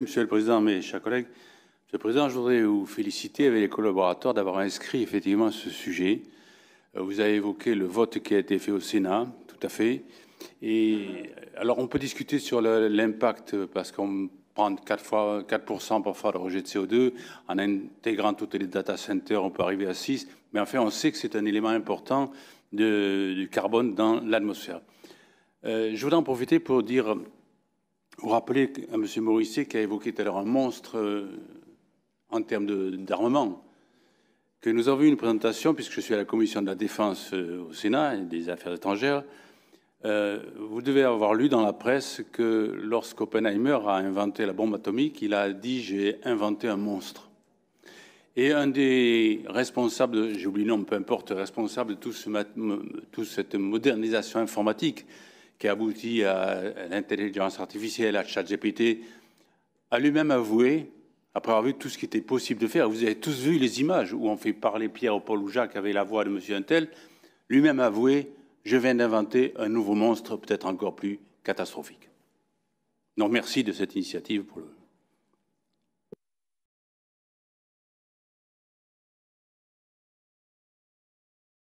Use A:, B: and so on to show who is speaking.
A: Monsieur le Président, mes chers collègues, le Président, je voudrais vous féliciter avec les collaborateurs d'avoir inscrit effectivement ce sujet. Euh, vous avez évoqué le vote qui a été fait au Sénat, tout à fait. Et euh, alors, on peut discuter sur l'impact euh, parce qu'on prend 4%, fois, 4 parfois de rejet de CO2. En intégrant toutes les data centers, on peut arriver à 6. Mais en fait on sait que c'est un élément important du carbone dans l'atmosphère. je voudrais en profiter pour dire vous rappelez à M. Morisset qui a évoqué tout à l'heure un monstre euh, en termes d'armement, que nous avons eu une présentation, puisque je suis à la commission de la défense euh, au Sénat et des affaires étrangères, euh, vous devez avoir lu dans la presse que lorsqu'Oppenheimer a inventé la bombe atomique, il a dit j'ai inventé un monstre. Et un des responsables, j'ai oublié le nom, peu importe, responsable de tout toute cette modernisation informatique, qui aboutit à l'intelligence artificielle, à ChatGPT, a lui-même avoué, après avoir vu tout ce qui était possible de faire, vous avez tous vu les images où on fait parler Pierre Paul ou Jacques avec la voix de M. Intel, lui-même avoué, je viens d'inventer un nouveau monstre, peut-être encore plus catastrophique. Donc merci de cette initiative pour le